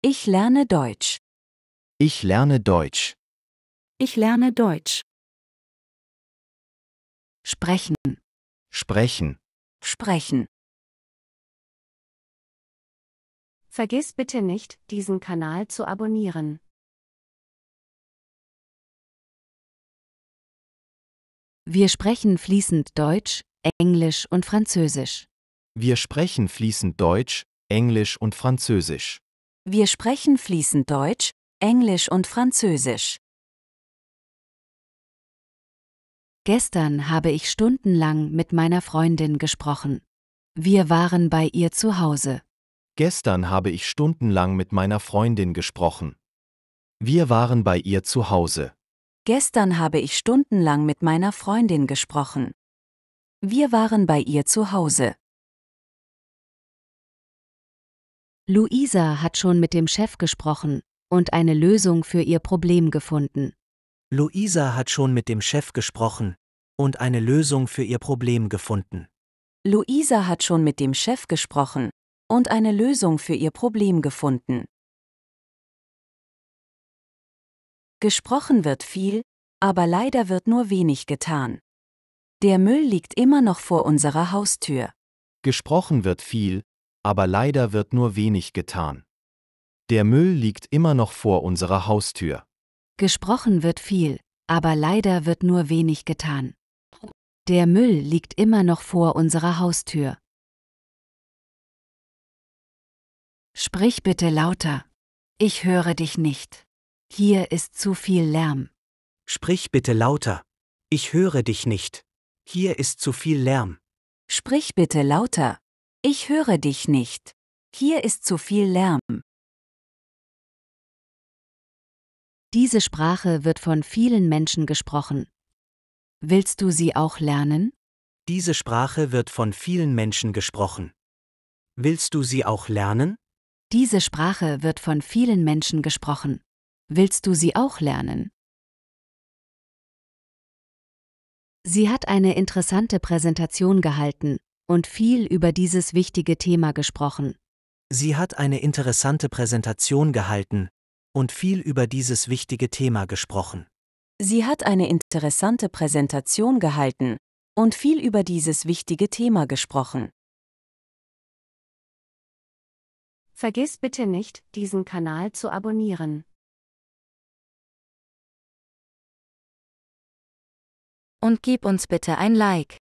Ich lerne Deutsch. Ich lerne Deutsch. Ich lerne Deutsch. Sprechen. Sprechen. Sprechen. Vergiss bitte nicht, diesen Kanal zu abonnieren. Wir sprechen fließend Deutsch, Englisch und Französisch. Wir sprechen fließend Deutsch, Englisch und Französisch. Wir sprechen fließend Deutsch, Englisch und Französisch. Gestern habe ich stundenlang mit meiner Freundin gesprochen. Wir waren bei ihr zu Hause. Gestern habe ich stundenlang mit meiner Freundin gesprochen. Wir waren bei ihr zu Hause. Gestern habe ich stundenlang mit meiner Freundin gesprochen. Wir waren bei ihr zu Hause. Luisa hat schon mit dem Chef gesprochen und eine Lösung für ihr Problem gefunden. Luisa hat schon mit dem Chef gesprochen und eine Lösung für ihr Problem gefunden. Luisa hat schon mit dem Chef gesprochen und eine Lösung für ihr Problem gefunden. Gesprochen wird viel, aber leider wird nur wenig getan. Der Müll liegt immer noch vor unserer Haustür. Gesprochen wird viel, aber leider wird nur wenig getan. Der Müll liegt immer noch vor unserer Haustür. Gesprochen wird viel, aber leider wird nur wenig getan. Der Müll liegt immer noch vor unserer Haustür. Sprich bitte lauter. Ich höre dich nicht. Hier ist zu viel Lärm. Sprich bitte lauter. Ich höre dich nicht. Hier ist zu viel Lärm. Sprich bitte lauter. Ich höre dich nicht. Hier ist zu viel Lärm. Diese Sprache wird von vielen Menschen gesprochen. Willst du sie auch lernen? Diese Sprache wird von vielen Menschen gesprochen. Willst du sie auch lernen? Diese Sprache wird von vielen Menschen gesprochen. Willst du sie auch lernen? Sie hat eine interessante Präsentation gehalten, und viel über dieses wichtige Thema gesprochen. Sie hat eine interessante Präsentation gehalten und viel über dieses wichtige Thema gesprochen. Sie hat eine interessante Präsentation gehalten und viel über dieses wichtige Thema gesprochen. Vergiss bitte nicht, diesen Kanal zu abonnieren. Und gib uns bitte ein Like.